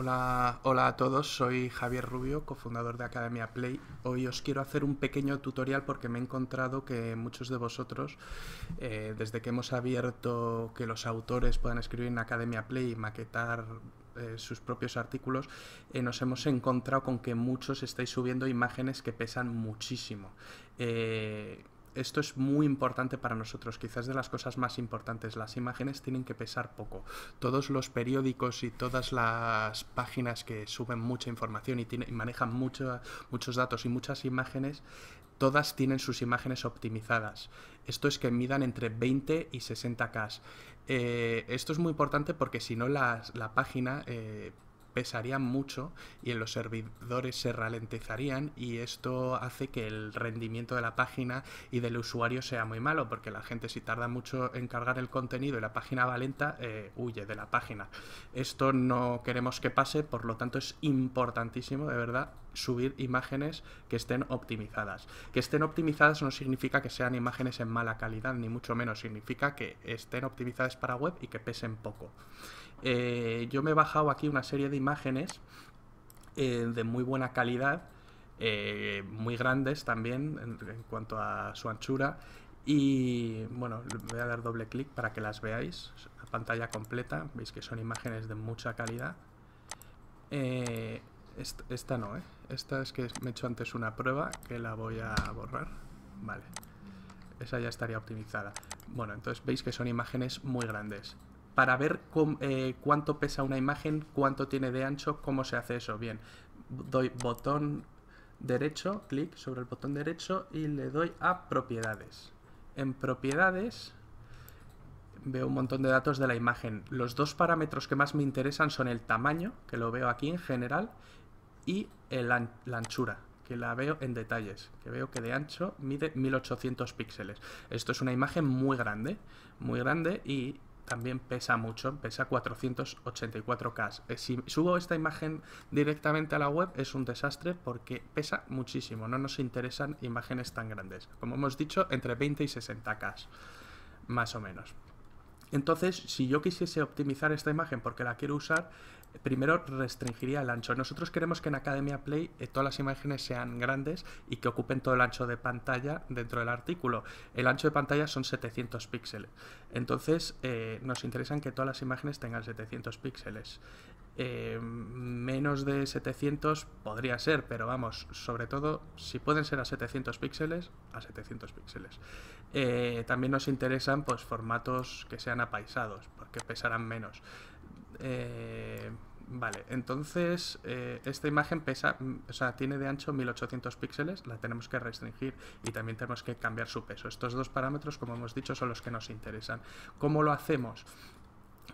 Hola, hola a todos, soy Javier Rubio, cofundador de Academia Play. Hoy os quiero hacer un pequeño tutorial porque me he encontrado que muchos de vosotros, eh, desde que hemos abierto que los autores puedan escribir en Academia Play y maquetar eh, sus propios artículos, eh, nos hemos encontrado con que muchos estáis subiendo imágenes que pesan muchísimo esto es muy importante para nosotros, quizás de las cosas más importantes. Las imágenes tienen que pesar poco. Todos los periódicos y todas las páginas que suben mucha información y, manejan muchos datos y muchas imágenes, todas tienen sus imágenes optimizadas. Esto es que midan entre 20 y 60K. Eh, esto es muy importante porque si no la, la página eh, pesarían mucho y en los servidores se ralentizarían y esto hace que el rendimiento de la página y del usuario sea muy malo porque la gente si tarda mucho en cargar el contenido y la página va lenta eh, huye de la página. Esto no queremos que pase, por lo tanto es importantísimo de verdad subir imágenes que estén optimizadas. Que estén optimizadas no significa que sean imágenes en mala calidad, ni mucho menos, significa que estén optimizadas para web y que pesen poco. Eh, yo me he bajado aquí una serie de imágenes eh, de muy buena calidad, eh, muy grandes también en, cuanto a su anchura. Y bueno, voy a dar doble clic para que las veáis a pantalla completa. Veis que son imágenes de mucha calidad. Esta, no, Esta es que me he hecho antes una prueba que la voy a borrar. Vale. Esa ya estaría optimizada. Bueno, entonces veis que son imágenes muy grandes para ver eh, cuánto pesa una imagen, cuánto tiene de ancho, cómo se hace eso. Bien, doy botón derecho, clic sobre el botón derecho y le doy a propiedades. En propiedades veo un montón de datos de la imagen. Los dos parámetros que más me interesan son el tamaño, que lo veo aquí en general, y la anchura, que la veo en detalles, que veo que de ancho mide 1800 píxeles. Esto es una imagen muy grande, muy grande y también pesa mucho, pesa 484K. Eh, si subo esta imagen directamente a la web es un desastre porque pesa muchísimo, no nos interesan imágenes tan grandes. Como hemos dicho, entre 20 y 60K, más o menos. Entonces, si yo quisiese optimizar esta imagen porque la quiero usar, primero restringiría el ancho. Nosotros queremos que en Academia Play eh, todas las imágenes sean grandes y que ocupen todo el ancho de pantalla dentro del artículo. El ancho de pantalla son 700 píxeles. Entonces eh, nos interesan que todas las imágenes tengan 700 píxeles. Eh, menos de 700 podría ser, pero vamos, sobre todo si pueden ser a 700 píxeles, a 700 píxeles. también nos interesan pues formatos que sean apaisados, porque pesarán menos. Eh, vale, entonces eh, esta imagen pesa, mm, o sea, tiene de ancho 1800 píxeles, la tenemos que restringir y también tenemos que cambiar su peso. Estos dos parámetros, como hemos dicho, son los que nos interesan. ¿Cómo lo hacemos?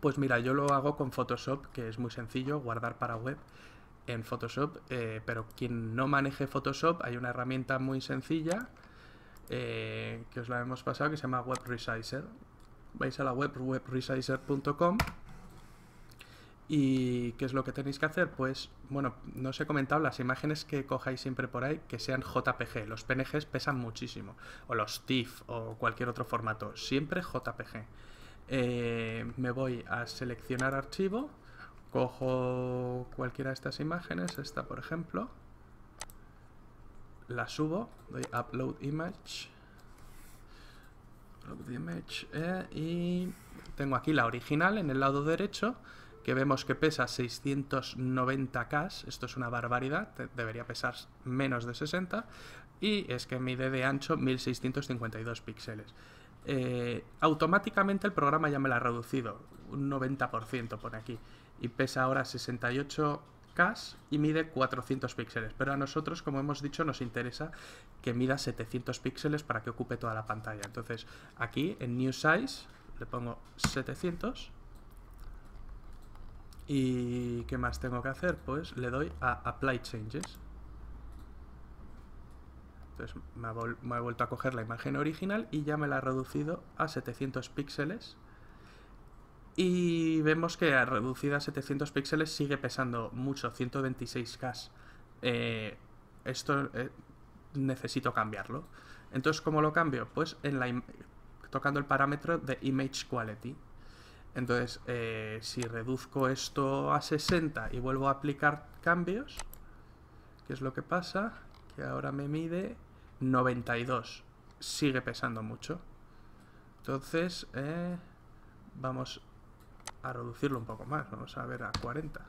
Pues mira, yo lo hago con Photoshop, que es muy sencillo, guardar para web en Photoshop, eh, pero quien no maneje Photoshop, hay una herramienta muy sencilla que os la hemos pasado que se llama Web Resizer. Vais a la web webresizer.com ¿Y qué es lo que tenéis que hacer? Pues, bueno, no os he comentado, las imágenes que cojáis siempre por ahí, que sean JPG. Los PNGs pesan muchísimo. O los TIFF o cualquier otro formato. Siempre JPG. Eh, me voy a seleccionar archivo. Cojo cualquiera de estas imágenes, esta por ejemplo. La subo, doy Upload Image. Upload Image. Eh, y tengo aquí la original en el lado derecho que vemos que pesa 690K, esto es una barbaridad, debería pesar menos de 60, y es que mide de ancho 1652 píxeles. Eh, automáticamente el programa ya me la ha reducido, un 90% por aquí, y pesa ahora 68 k y mide 400 píxeles, pero a nosotros, como hemos dicho, nos interesa que mida 700 píxeles para que ocupe toda la pantalla. Entonces, aquí en New Size le pongo 700 ¿Y qué más tengo que hacer? Pues le doy a Apply Changes. Entonces me ha, vuelto a coger la imagen original y ya me la ha reducido a 700 píxeles. Y vemos que a reducida a 700 píxeles sigue pesando mucho, 126K. Eh, esto eh, necesito cambiarlo. Entonces, ¿cómo lo cambio? Pues tocando el parámetro de Image Quality. Entonces, eh, si reduzco esto a 60 y vuelvo a aplicar cambios, ¿qué es lo que pasa? Que ahora me mide 92. Sigue pesando mucho. Entonces, eh, vamos a reducirlo un poco más. Vamos a ver a 40.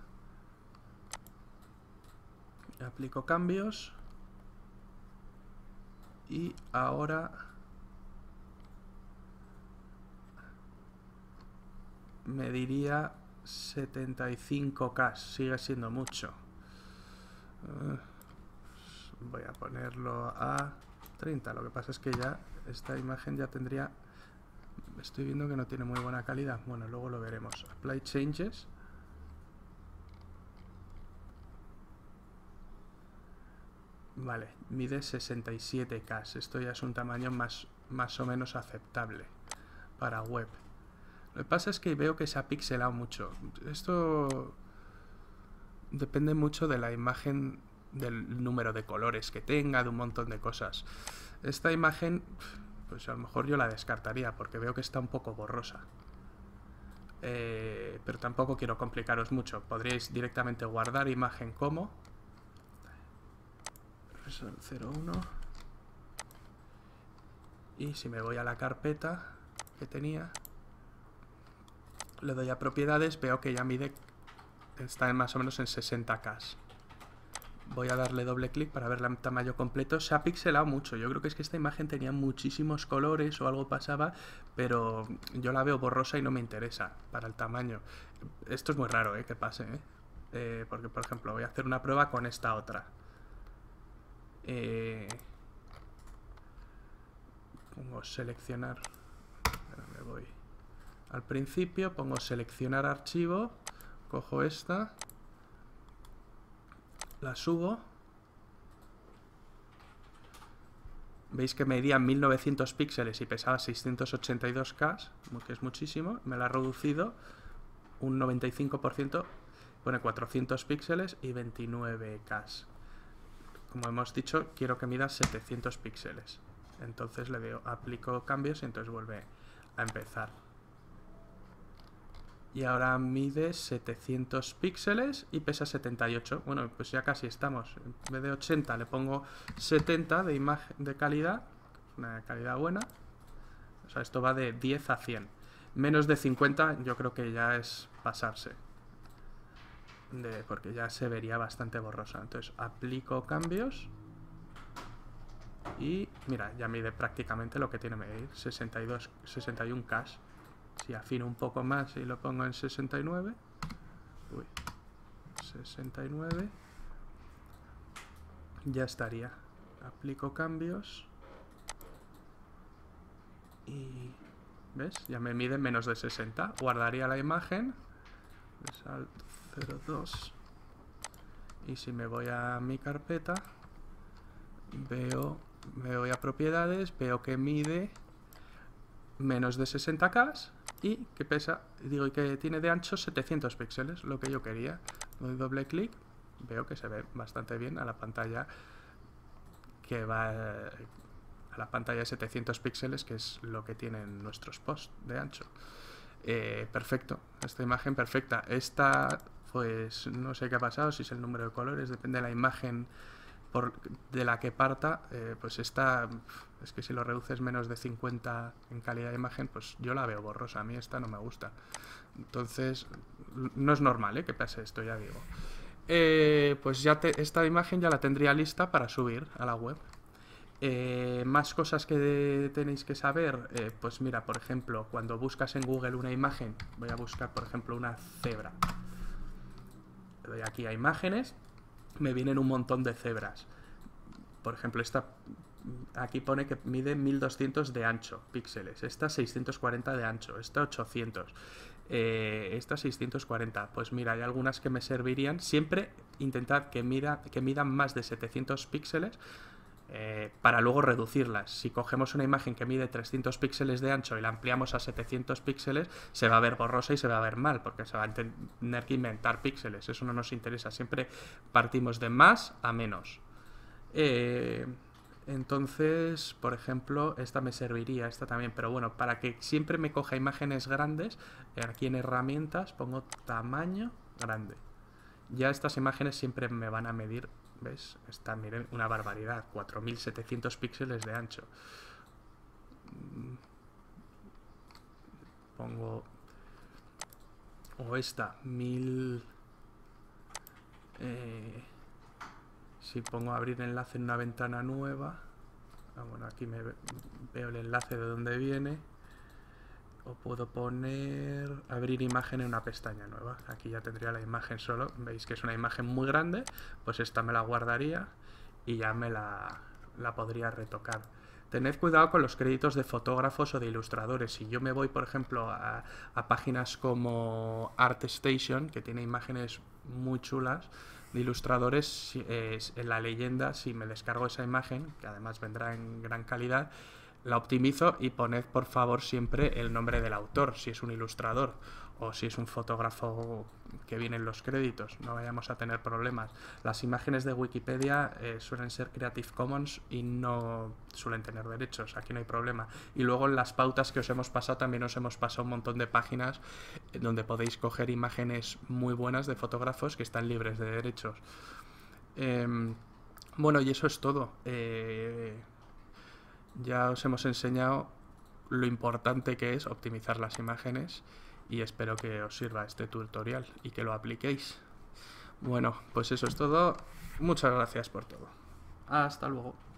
Aplico cambios. Y ahora me diría 75k, sigue siendo mucho. Eh, voy a ponerlo a 30, lo que pasa es que ya esta imagen ya tendría... Estoy viendo que no tiene muy buena calidad. Bueno, luego lo veremos. Apply changes. Vale, mide 67K. Esto ya es un tamaño más, más o menos aceptable para web. Lo que pasa es que veo que se ha pixelado mucho. Esto depende mucho de la imagen, del número de colores que tenga, de un montón de cosas. Esta imagen, pues a lo mejor yo la descartaría porque veo que está un poco borrosa. Eh, pero tampoco quiero complicaros mucho. Podríais directamente guardar imagen como... 01 y si me voy a la carpeta que tenía le doy a propiedades, veo que ya mide, está en más o menos en 60K. Voy a darle doble clic para ver el tamaño completo. Se ha pixelado mucho. Yo creo que es que esta imagen tenía muchísimos colores o algo pasaba, pero yo la veo borrosa y no me interesa para el tamaño. Esto es muy raro ¿eh? que pase, ¿eh? eh porque, por ejemplo, voy a hacer una prueba con esta otra. Eh, pongo seleccionar. me voy al principio, pongo seleccionar archivo, cojo esta, la subo. Veis que medía 1900 píxeles y pesaba 682K, que es muchísimo. Me la ha reducido un 95%, pone 400 píxeles y 29K. Como hemos dicho, quiero que mida 700 píxeles. Entonces le doy aplico cambios y entonces vuelve a empezar y ahora mide 700 píxeles y pesa 78. Bueno, pues ya casi estamos. En vez de 80 le pongo 70 de imagen de calidad, una calidad buena. O sea, esto va de 10 a 100. Menos de 50 yo creo que ya es pasarse. porque ya se vería bastante borrosa. Entonces aplico cambios. Y mira, ya mide prácticamente lo que tiene medir, 62, 61 cash. Si afino un poco más y lo pongo en 69, 69, ya estaría. Aplico cambios y ¿Ves? Ya me mide menos de 60. Guardaría la imagen. Salt 02. Y si me voy a mi carpeta, veo, me voy a propiedades, veo que mide menos de 60K y que pesa, digo, y que tiene de ancho 700 píxeles, lo que yo quería. Doy doble clic, veo que se ve bastante bien a la pantalla que va a la pantalla de 700 píxeles, que es lo que tienen nuestros posts de ancho. Eh, perfecto, esta imagen perfecta. Esta, pues no sé qué ha pasado, si es el número de colores, depende de la imagen de la que parta, eh, pues esta, es que si lo reduces menos de 50 en calidad de imagen, pues yo la veo borrosa, a mí esta no me gusta. Entonces, no es normal eh, que pase esto, ya digo. Eh, pues ya esta imagen ya la tendría lista para subir a la web. más cosas que tenéis que saber, pues mira, por ejemplo, cuando buscas en Google una imagen, voy a buscar, por ejemplo, una cebra. Le doy aquí a imágenes me vienen un montón de cebras. Por ejemplo, esta aquí pone que mide 1200 de ancho píxeles, esta 640 de ancho, esta 800, eh, esta 640. Pues mira, hay algunas que me servirían. Siempre intentad que, mira, que midan más de 700 píxeles eh, para luego reducirlas. Si cogemos una imagen que mide 300 píxeles de ancho y la ampliamos a 700 píxeles, se va a ver borrosa y se va a ver mal, porque se va a tener que inventar píxeles. Eso no nos interesa. Siempre partimos de más a menos. Eh, entonces, por ejemplo, esta me serviría, esta también, pero bueno, para que siempre me coja imágenes grandes, eh, aquí en herramientas pongo tamaño grande. Ya estas imágenes siempre me van a medir ¿Ves? Está, miren, una barbaridad. 4700 píxeles de ancho. Mm. Pongo... O esta, 1000... Eh, si pongo abrir enlace en una ventana nueva... Ah, bueno, aquí me veo el enlace de dónde viene o puedo poner abrir imagen en una pestaña nueva. Aquí ya tendría la imagen solo. Veis que es una imagen muy grande, pues esta me la guardaría y ya me la, la podría retocar. Tened cuidado con los créditos de fotógrafos o de ilustradores. Si yo me voy, por ejemplo, a, páginas como ArtStation, que tiene imágenes muy chulas de ilustradores, eh, en la leyenda, si me descargo esa imagen, que además vendrá en gran calidad, la optimizo y poned por favor siempre el nombre del autor, si es un ilustrador o si es un fotógrafo que viene en los créditos, no vayamos a tener problemas. Las imágenes de Wikipedia eh, suelen ser Creative Commons y no suelen tener derechos, aquí no hay problema. Y luego en las pautas que os hemos pasado también os hemos pasado un montón de páginas donde podéis coger imágenes muy buenas de fotógrafos que están libres de derechos. Em, bueno, y eso es todo. Eh, ya os hemos enseñado lo importante que es optimizar las imágenes y espero que os sirva este tutorial y que lo apliquéis. Bueno, pues eso es todo. Muchas gracias por todo. Hasta luego.